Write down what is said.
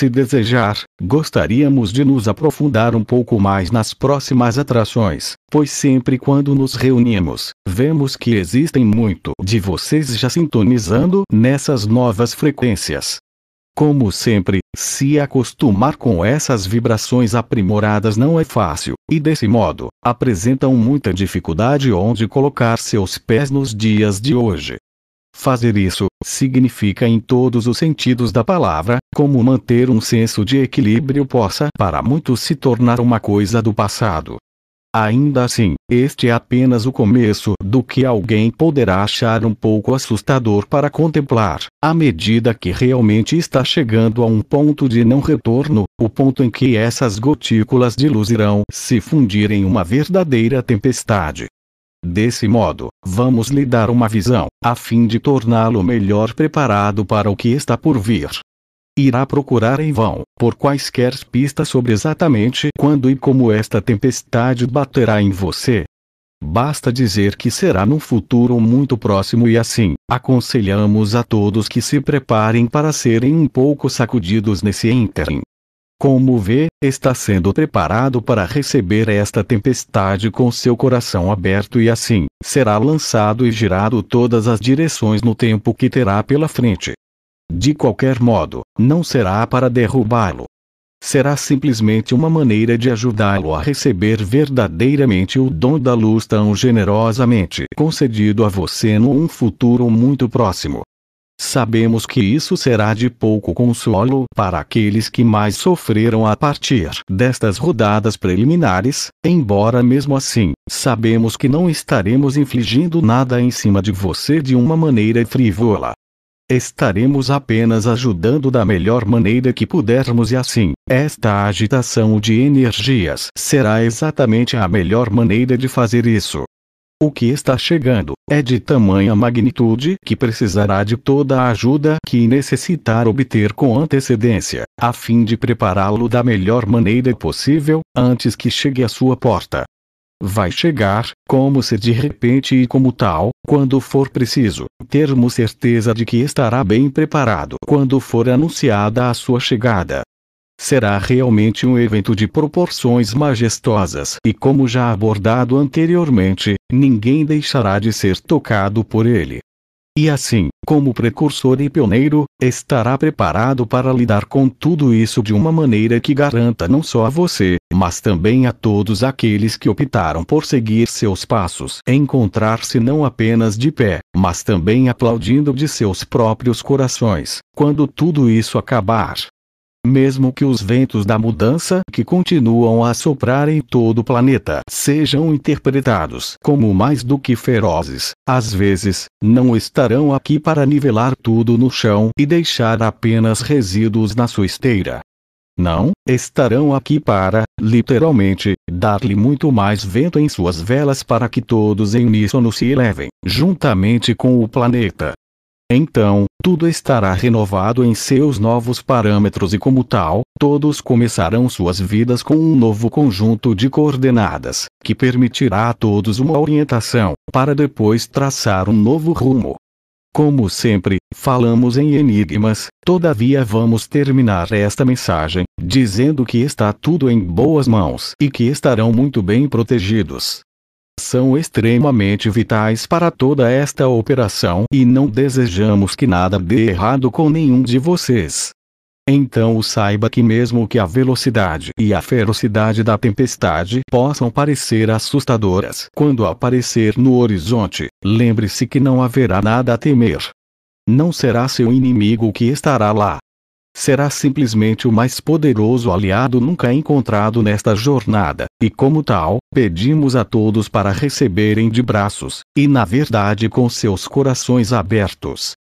Se desejar, gostaríamos de nos aprofundar um pouco mais nas próximas atrações, pois sempre quando nos reunimos, vemos que existem muito de vocês já sintonizando nessas novas frequências. Como sempre, se acostumar com essas vibrações aprimoradas não é fácil, e desse modo, apresentam muita dificuldade onde colocar seus pés nos dias de hoje. Fazer isso significa em todos os sentidos da palavra, como manter um senso de equilíbrio possa para muitos se tornar uma coisa do passado. Ainda assim, este é apenas o começo do que alguém poderá achar um pouco assustador para contemplar, à medida que realmente está chegando a um ponto de não retorno, o ponto em que essas gotículas de luz irão se fundir em uma verdadeira tempestade. Desse modo, vamos lhe dar uma visão, a fim de torná-lo melhor preparado para o que está por vir. Irá procurar em vão, por quaisquer pistas sobre exatamente quando e como esta tempestade baterá em você. Basta dizer que será num futuro muito próximo e assim, aconselhamos a todos que se preparem para serem um pouco sacudidos nesse ínterim como vê, está sendo preparado para receber esta tempestade com seu coração aberto e assim, será lançado e girado todas as direções no tempo que terá pela frente. De qualquer modo, não será para derrubá-lo. Será simplesmente uma maneira de ajudá-lo a receber verdadeiramente o dom da luz tão generosamente concedido a você num futuro muito próximo. Sabemos que isso será de pouco consolo para aqueles que mais sofreram a partir destas rodadas preliminares, embora mesmo assim, sabemos que não estaremos infligindo nada em cima de você de uma maneira frívola. Estaremos apenas ajudando da melhor maneira que pudermos e assim, esta agitação de energias será exatamente a melhor maneira de fazer isso. O que está chegando é de tamanha magnitude que precisará de toda a ajuda que necessitar obter com antecedência, a fim de prepará-lo da melhor maneira possível, antes que chegue à sua porta. Vai chegar, como se de repente e como tal, quando for preciso, termos certeza de que estará bem preparado quando for anunciada a sua chegada será realmente um evento de proporções majestosas. E como já abordado anteriormente, ninguém deixará de ser tocado por ele. E assim, como precursor e pioneiro, estará preparado para lidar com tudo isso de uma maneira que garanta não só a você, mas também a todos aqueles que optaram por seguir seus passos, encontrar-se não apenas de pé, mas também aplaudindo de seus próprios corações, quando tudo isso acabar mesmo que os ventos da mudança que continuam a soprar em todo o planeta sejam interpretados como mais do que ferozes, às vezes, não estarão aqui para nivelar tudo no chão e deixar apenas resíduos na sua esteira. Não, estarão aqui para, literalmente, dar-lhe muito mais vento em suas velas para que todos em uníssono se elevem, juntamente com o planeta, então, tudo estará renovado em seus novos parâmetros e, como tal, todos começarão suas vidas com um novo conjunto de coordenadas, que permitirá a todos uma orientação, para depois traçar um novo rumo. Como sempre, falamos em enigmas, todavia vamos terminar esta mensagem, dizendo que está tudo em boas mãos e que estarão muito bem protegidos são extremamente vitais para toda esta operação e não desejamos que nada dê errado com nenhum de vocês. Então saiba que mesmo que a velocidade e a ferocidade da tempestade possam parecer assustadoras quando aparecer no horizonte, lembre-se que não haverá nada a temer. Não será seu inimigo que estará lá será simplesmente o mais poderoso aliado nunca encontrado nesta jornada, e como tal, pedimos a todos para receberem de braços, e na verdade com seus corações abertos,